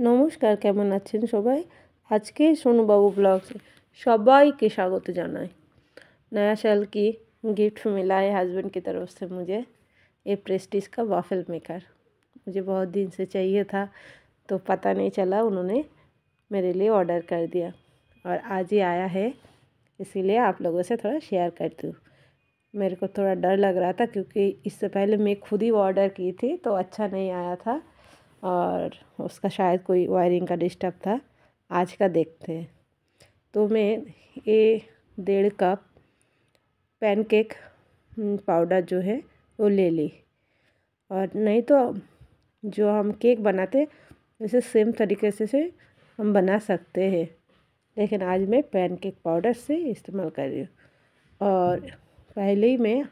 नमस्कार নমস্কার आज के সবাই আজকে ब्लग ব্লগসে के स्वागत जाना नया साल की गिफ्ट मिला है हस्बैंड की तरफ से मुझे ये प्रेस्टिज का वाफल मेकर मुझे बहुत दिन से चाहिए था तो पता नहीं चला उन्होंने मेरे लिए ऑर्डर कर दिया और आज ही आया है इसीलिए आप लोगों से थोड़ा शेयर करती हूँ मेरे को थोड़ा डर लग रहा था क्योंकि इससे पहले मैं खुद ही ऑर्डर की थी तो अच्छा नहीं आया था और उसका शायद कोई वायरिंग का डिस्टर्ब था आज का देखते हैं तो मैं ये डेढ़ कप पैनकेक पाउडर जो है वो ले ली और नहीं तो जो हम केक बनाते उसे सेम तरीके से से हम बना सकते हैं लेकिन आज मैं पैनकेक पाउडर से इस्तेमाल कर रही हूँ और पहले ही मैं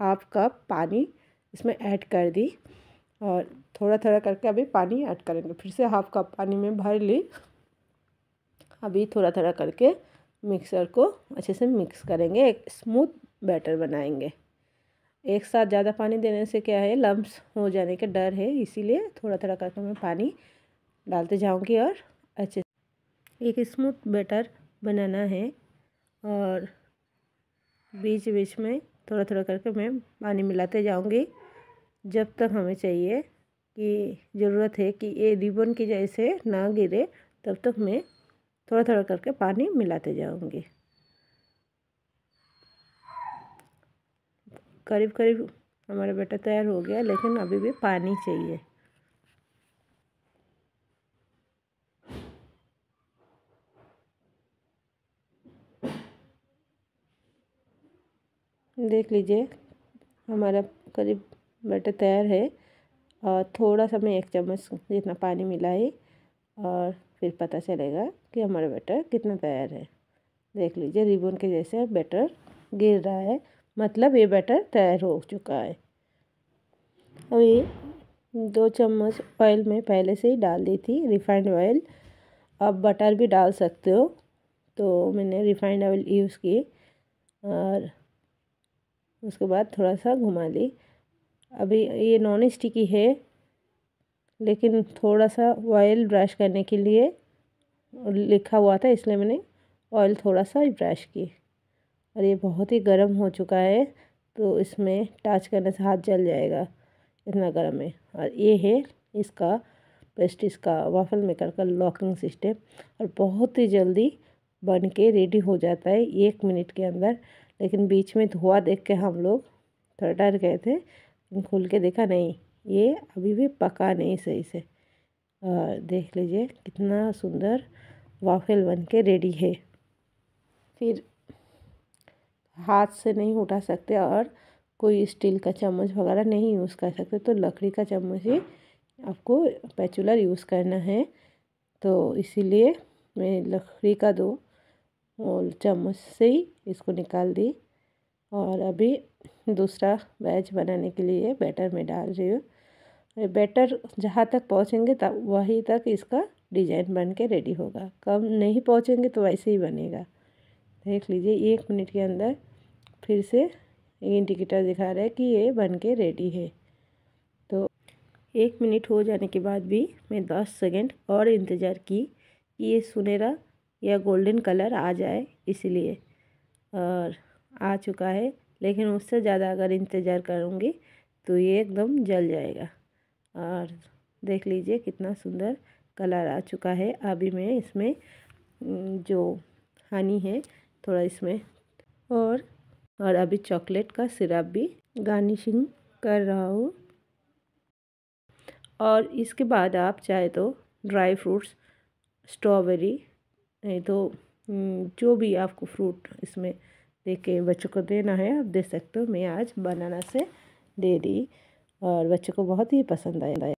हाफ कप पानी इसमें ऐड कर दी और थोड़ा थोड़ा करके अभी पानी ऐड करेंगे फिर से हाफ कप पानी में भर ली अभी थोड़ा थोड़ा करके मिक्सर को अच्छे से मिक्स करेंगे एक स्मूथ बैटर बनाएंगे एक साथ ज़्यादा पानी देने से क्या है लम्ब्स हो जाने का डर है इसीलिए थोड़ा थोड़ा करके मैं पानी डालते जाऊँगी और अच्छे एक स्मूथ बैटर बनाना है और बीच बीच में थोड़ा थोड़ा करके मैं पानी मिलाते जाऊँगी जब तक हमें चाहिए कि ज़रूरत है कि ये रिबन की जैसे ना गिरे तब तक मैं थोड़ा थोड़ा करके पानी मिलाते जाऊँगी करीब करीब हमारा बेटा तैयार हो गया लेकिन अभी भी पानी चाहिए देख लीजिए हमारा करीब बैटर तैयार है और थोड़ा सा मैं एक चम्मच जितना पानी मिलाई और फिर पता चलेगा कि हमारा बैटर कितना तैयार है देख लीजिए रिबन के जैसे बैटर गिर रहा है मतलब ये बैटर तैयार हो चुका है अभी दो चम्मच ऑयल में पहले से ही डाल दी थी रिफाइंड ऑयल आप बटर भी डाल सकते हो तो मैंने रिफाइंड ऑयल यूज़ की और उसके बाद थोड़ा सा घुमा ली अभी ये नॉन स्टिकी है लेकिन थोड़ा सा ऑयल ब्रश करने के लिए लिखा हुआ था इसलिए मैंने ऑयल थोड़ा सा ब्रश की और ये बहुत ही गर्म हो चुका है तो इसमें टच करने से हाथ जल जाएगा इतना गर्म है और ये है इसका पेस्ट इसका वाफल मेकर का लॉकिंग सिस्टम और बहुत ही जल्दी बन के रेडी हो जाता है एक मिनट के अंदर लेकिन बीच में धुआं देख के हम लोग थोड़ा डर गए थे लेकिन खोल के देखा नहीं ये अभी भी पका नहीं सही से और देख लीजिए कितना सुंदर वाफेल बन के रेडी है फिर हाथ से नहीं उठा सकते और कोई स्टील का चम्मच वगैरह नहीं यूज़ कर सकते तो लकड़ी का चम्मच ही आपको पैचुलर यूज़ करना है तो इसीलिए मैं लकड़ी का दो चम्मच से ही इसको निकाल दी और अभी दूसरा बैच बनाने के लिए बैटर में डाल रही हूँ बैटर जहाँ तक पहुँचेंगे तब वहीं तक इसका डिजाइन बन के रेडी होगा कम नहीं पहुँचेंगे तो वैसे ही बनेगा देख लीजिए एक मिनट के अंदर फिर से इंडिकेटर दिखा रहा है कि ये बन के रेडी है तो एक मिनट हो जाने के बाद भी मैं दस सेकेंड और इंतज़ार की कि ये सुनहरा या गोल्डन कलर आ जाए इसलिए और आ चुका है लेकिन उससे ज़्यादा अगर इंतज़ार करूँगी तो ये एकदम जल जाएगा और देख लीजिए कितना सुंदर कलर आ चुका है अभी मैं इसमें जो हनी है थोड़ा इसमें और और अभी चॉकलेट का सिरप भी गार्निशिंग कर रहा हूँ और इसके बाद आप चाहे तो ड्राई फ्रूट्स स्ट्रॉबेरी नहीं तो जो भी आपको फ्रूट इसमें देखिए बच्चों को देना है आप दे सकते हो मैं आज बनाना से दे दी और बच्चों को बहुत ही पसंद आया